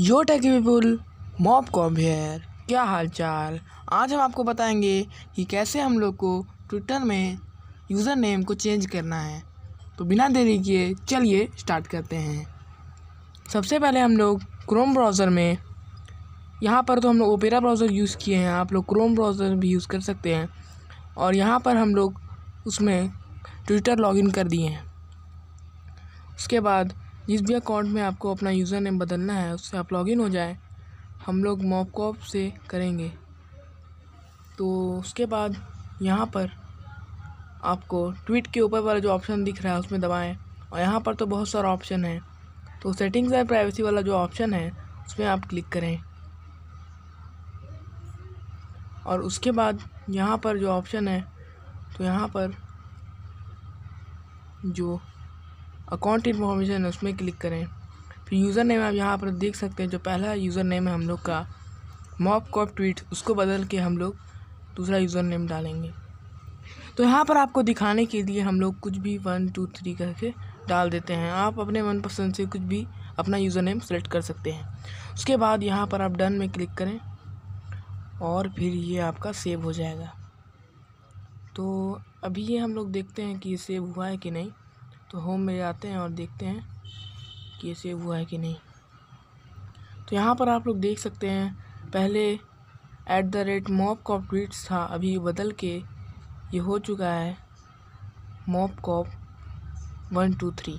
yo techie people mop com here क्या हाल चाल आज हम आपको बताएंगे कि कैसे हम लोग को ट्विटर में यूज़र नेम को चेंज करना है तो बिना देरी किए चलिए स्टार्ट करते हैं सबसे पहले हम लोग क्रोम ब्राउज़र में यहाँ पर तो हम लोग ओपेरा ब्राउज़र यूज़ किए हैं आप लोग क्रोम ब्राउज़र भी यूज़ कर सकते हैं और यहाँ पर हम लोग उसमें ट्विटर लॉगिन कर दिए हैं उसके बाद जिस भी अकाउंट में आपको अपना यूज़र नेम बदलना है उससे आप लॉगिन हो जाए हम लोग मॉपकॉप से करेंगे तो उसके बाद यहाँ पर आपको ट्वीट के ऊपर वाला जो ऑप्शन दिख रहा है उसमें दबाएं और यहाँ पर तो बहुत सारा ऑप्शन है तो सेटिंग्स एंड प्राइवेसी वाला जो ऑप्शन है उसमें आप क्लिक करें और उसके बाद यहाँ पर जो ऑप्शन है तो यहाँ पर जो अकाउंट इन्फॉर्मेशन है उसमें क्लिक करें फिर यूज़र नेम आप यहाँ पर देख सकते हैं जो पहला यूज़र नेम है हम लोग का मॉप कॉप ट्वीट उसको बदल के हम लोग दूसरा यूज़र नेम डालेंगे तो यहाँ पर आपको दिखाने के लिए हम लोग कुछ भी वन टू थ्री करके डाल देते हैं आप अपने मनपसंद से कुछ भी अपना यूज़र नेम सेलेक्ट कर सकते हैं उसके बाद यहाँ पर आप डन में क्लिक करें और फिर ये आपका सेव हो जाएगा तो अभी ये हम लोग देखते हैं कि ये सेव हुआ है कि नहीं तो होम में जाते हैं और देखते हैं कि ये सेव हुआ है कि नहीं तो यहाँ पर आप लोग देख सकते हैं पहले at the rate mop cop tweets था अभी बदल के ये हो चुका है mop cop one two three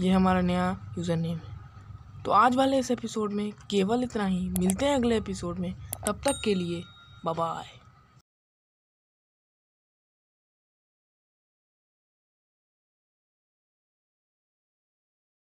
ये हमारा नया यूज़र नेम है तो आज वाले इस एपिसोड में केवल इतना ही मिलते हैं अगले एपिसोड में तब तक के लिए बाय